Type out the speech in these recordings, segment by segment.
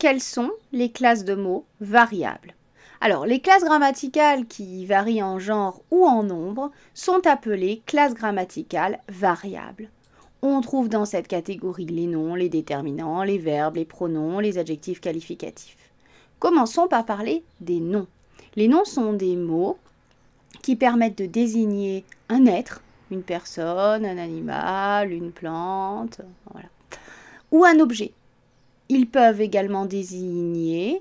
quelles sont les classes de mots variables Alors, les classes grammaticales qui varient en genre ou en nombre sont appelées classes grammaticales variables. On trouve dans cette catégorie les noms, les déterminants, les verbes, les pronoms, les adjectifs qualificatifs. Commençons par parler des noms. Les noms sont des mots qui permettent de désigner un être, une personne, un animal, une plante, voilà. ou un objet. Ils peuvent également désigner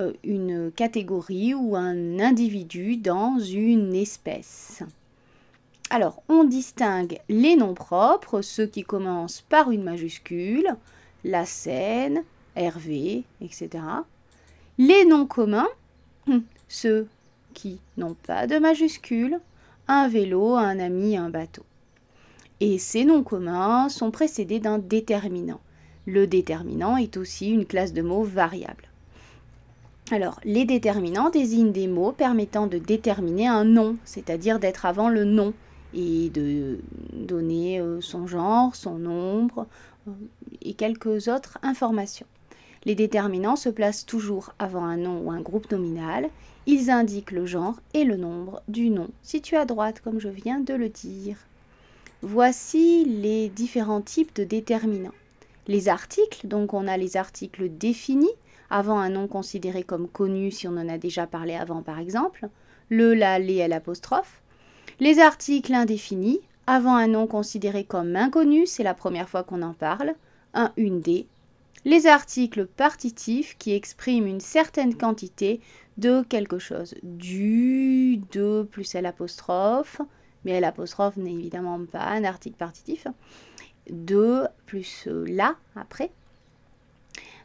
euh, une catégorie ou un individu dans une espèce. Alors, on distingue les noms propres, ceux qui commencent par une majuscule, la Seine, Hervé, etc. Les noms communs, hmm, ceux qui n'ont pas de majuscule, un vélo, un ami, un bateau. Et ces noms communs sont précédés d'un déterminant. Le déterminant est aussi une classe de mots variable. Alors, les déterminants désignent des mots permettant de déterminer un nom, c'est-à-dire d'être avant le nom et de donner euh, son genre, son nombre euh, et quelques autres informations. Les déterminants se placent toujours avant un nom ou un groupe nominal. Ils indiquent le genre et le nombre du nom situé à droite, comme je viens de le dire. Voici les différents types de déterminants les articles, donc on a les articles définis, avant un nom considéré comme connu si on en a déjà parlé avant par exemple, le, la, les, apostrophe. Les articles indéfinis, avant un nom considéré comme inconnu, c'est la première fois qu'on en parle, un, une, des. Les articles partitifs qui expriment une certaine quantité de quelque chose, du, de, plus l'apostrophe, mais l'apostrophe n'est évidemment pas un article partitif de plus euh, la » après.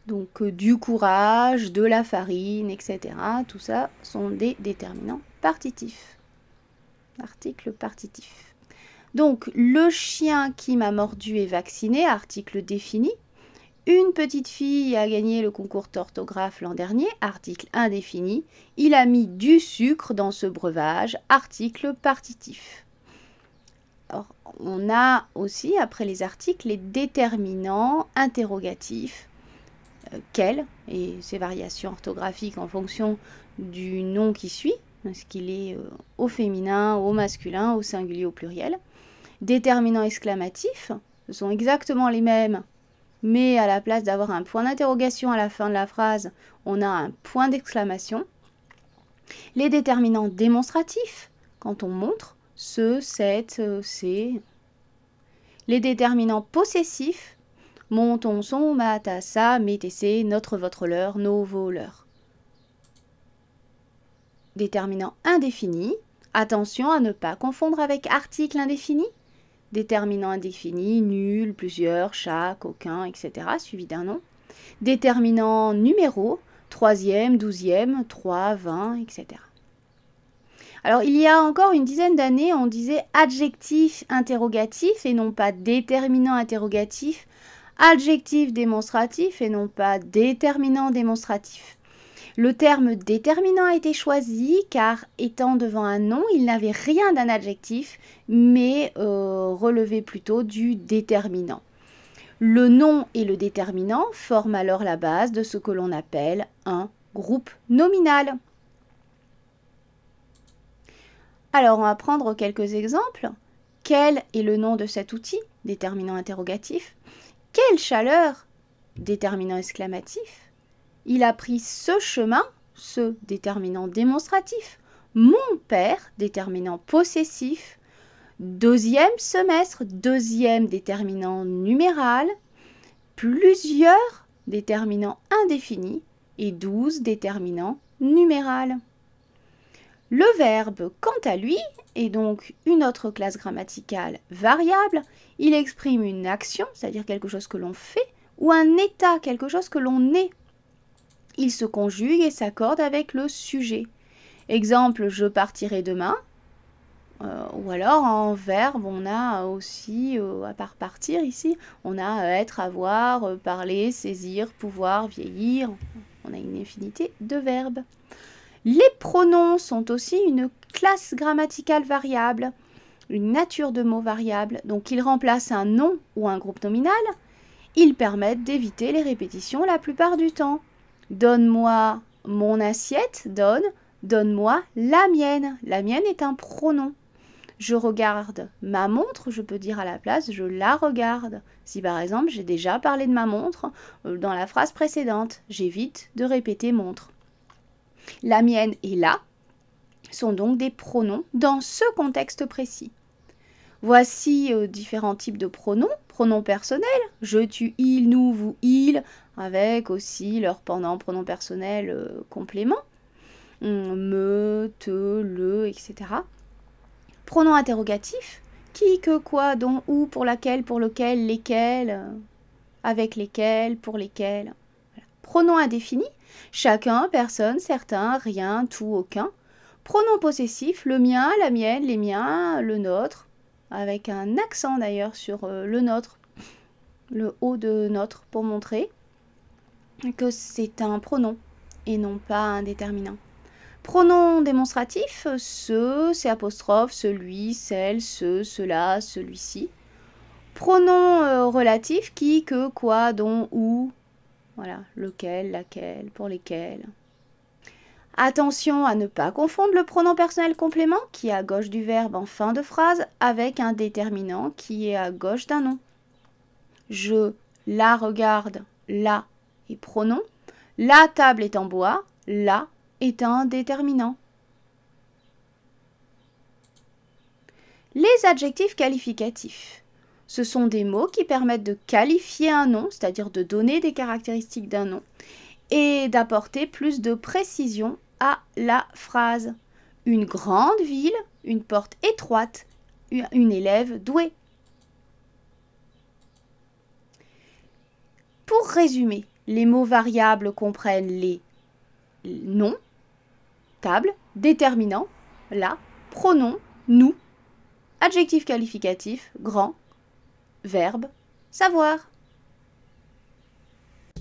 Donc euh, du courage, de la farine, etc. Tout ça sont des déterminants partitifs. Article partitif. Donc le chien qui m'a mordu est vacciné, article défini. Une petite fille a gagné le concours d'orthographe l'an dernier, article indéfini. Il a mis du sucre dans ce breuvage, article partitif on a aussi, après les articles, les déterminants interrogatifs, euh, quels, et ces variations orthographiques en fonction du nom qui suit, est-ce qu'il est euh, au féminin, au masculin, au singulier, au pluriel. Déterminants exclamatifs, ce sont exactement les mêmes, mais à la place d'avoir un point d'interrogation à la fin de la phrase, on a un point d'exclamation. Les déterminants démonstratifs, quand on montre, ce, cette, euh, c'est. Les déterminants possessifs mon, ton, son, ma, ta, sa, mes, tes, notre, votre, leur, nos, vos, leur. Déterminant indéfini. Attention à ne pas confondre avec article indéfini. Déterminants indéfinis, nul, plusieurs, chaque, aucun, etc. suivi d'un nom. Déterminants numéro, troisième, douzième, trois, vingt, etc. Alors il y a encore une dizaine d'années, on disait adjectif interrogatif et non pas déterminant interrogatif, adjectif démonstratif et non pas déterminant démonstratif. Le terme déterminant a été choisi car étant devant un nom, il n'avait rien d'un adjectif, mais euh, relevait plutôt du déterminant. Le nom et le déterminant forment alors la base de ce que l'on appelle un groupe nominal. Alors on va prendre quelques exemples. Quel est le nom de cet outil Déterminant interrogatif. Quelle chaleur Déterminant exclamatif. Il a pris ce chemin, ce déterminant démonstratif. Mon père, déterminant possessif. Deuxième semestre, deuxième déterminant numéral. Plusieurs déterminants indéfinis et douze déterminants numéral. Le verbe, quant à lui, est donc une autre classe grammaticale variable. Il exprime une action, c'est-à-dire quelque chose que l'on fait, ou un état, quelque chose que l'on est. Il se conjugue et s'accorde avec le sujet. Exemple, je partirai demain. Euh, ou alors en verbe, on a aussi, euh, à part partir ici, on a euh, être, avoir, parler, saisir, pouvoir, vieillir. On a une infinité de verbes. Les pronoms sont aussi une classe grammaticale variable, une nature de mot variable, donc ils remplacent un nom ou un groupe nominal. Ils permettent d'éviter les répétitions la plupart du temps. Donne-moi mon assiette, donne, donne-moi la mienne. La mienne est un pronom. Je regarde ma montre, je peux dire à la place je la regarde. Si par exemple j'ai déjà parlé de ma montre euh, dans la phrase précédente, j'évite de répéter montre. La mienne et la sont donc des pronoms dans ce contexte précis. Voici euh, différents types de pronoms. Pronoms personnels, je, tu, il, nous, vous, il, avec aussi leur pendant pronom personnel euh, complément. Me, te, le, etc. Pronoms interrogatifs, qui, que, quoi, dont, où, pour laquelle, pour lequel, lesquels, euh, avec lesquels, pour lesquels. Pronoms indéfinis, Chacun, personne, certain, rien, tout, aucun. Pronom possessif, le mien, la mienne, les miens, le nôtre, avec un accent d'ailleurs sur euh, le nôtre, le haut de nôtre pour montrer que c'est un pronom et non pas un déterminant. Pronom démonstratif, ce, c'est apostrophe, celui, celle, ce, cela, celui-ci. Pronom euh, relatif, qui, que, quoi, dont, où, voilà, lequel, laquelle, pour lesquels. Attention à ne pas confondre le pronom personnel complément qui est à gauche du verbe en fin de phrase avec un déterminant qui est à gauche d'un nom. Je la regarde, la est pronom. La table est en bois, la est un déterminant. Les adjectifs qualificatifs. Ce sont des mots qui permettent de qualifier un nom, c'est-à-dire de donner des caractéristiques d'un nom, et d'apporter plus de précision à la phrase. Une grande ville, une porte étroite, une élève douée. Pour résumer, les mots variables comprennent les noms, table, déterminant, la, pronom, nous, adjectif qualificatif, grand, verbe savoir.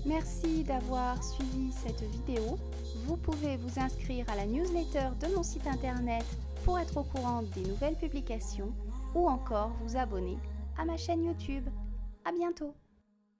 Merci d'avoir suivi cette vidéo. Vous pouvez vous inscrire à la newsletter de mon site internet pour être au courant des nouvelles publications ou encore vous abonner à ma chaîne YouTube. À bientôt!